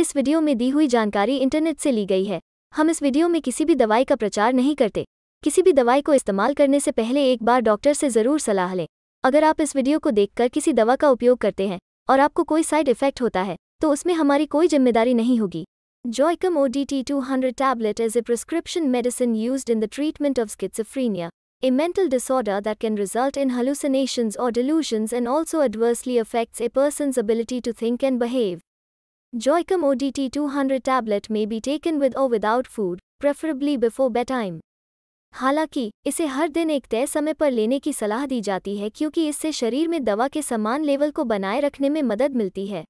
इस वीडियो में दी हुई जानकारी इंटरनेट से ली गई है हम इस वीडियो में किसी भी दवाई का प्रचार नहीं करते किसी भी दवाई को इस्तेमाल करने से पहले एक बार डॉक्टर से जरूर सलाह लें अगर आप इस वीडियो को देखकर किसी दवा का उपयोग करते हैं और आपको कोई साइड इफेक्ट होता है तो उसमें हमारी कोई जिम्मेदारी नहीं होगी Joycom O D T two hundred tablet is a prescription medicine use in the treatment of schizophrenia a mental disorder that can result in hallucination or delusion and also adversely affects a person's ability to think and behave Joycom ODT 200 tablet may be taken with or without food preferably before bedtime. हालांकि इसे हर दिन एक तय समय पर लेने की सलाह दी जाती है क्योंकि इससे शरीर में दवा के समान लेवल को बनाए रखने में मदद मिलती है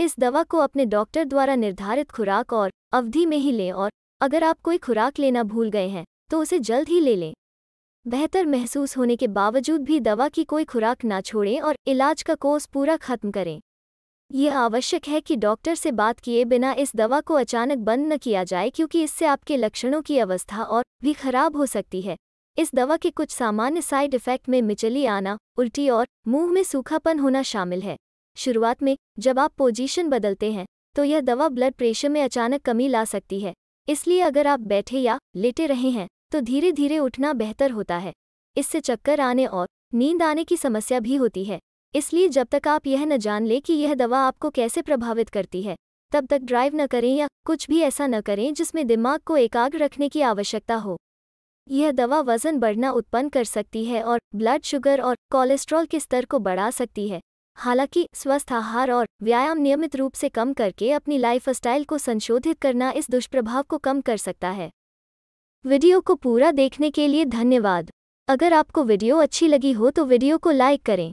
इस दवा को अपने डॉक्टर द्वारा निर्धारित खुराक और अवधि में ही लें और अगर आप कोई खुराक लेना भूल गए हैं तो उसे जल्द ही ले लें बेहतर महसूस होने के बावजूद भी दवा की कोई खुराक ना छोड़ें और इलाज का कोर्स पूरा खत्म करें यह आवश्यक है कि डॉक्टर से बात किए बिना इस दवा को अचानक बंद न किया जाए क्योंकि इससे आपके लक्षणों की अवस्था और भी खराब हो सकती है इस दवा के कुछ सामान्य साइड इफेक्ट में मिचली आना उल्टी और मुंह में सूखापन होना शामिल है शुरुआत में जब आप पोजीशन बदलते हैं तो यह दवा ब्लड प्रेशर में अचानक कमी ला सकती है इसलिए अगर आप बैठे या लेटे रहे हैं तो धीरे धीरे उठना बेहतर होता है इससे चक्कर आने और नींद आने की समस्या भी होती है इसलिए जब तक आप यह न जान लें कि यह दवा आपको कैसे प्रभावित करती है तब तक ड्राइव न करें या कुछ भी ऐसा न करें जिसमें दिमाग को एकाग्र रखने की आवश्यकता हो यह दवा वजन बढ़ना उत्पन्न कर सकती है और ब्लड शुगर और कोलेस्ट्रॉल के स्तर को बढ़ा सकती है हालांकि स्वस्थ आहार और व्यायाम नियमित रूप से कम करके अपनी लाइफस्टाइल को संशोधित करना इस दुष्प्रभाव को कम कर सकता है वीडियो को पूरा देखने के लिए धन्यवाद अगर आपको वीडियो अच्छी लगी हो तो वीडियो को लाइक करें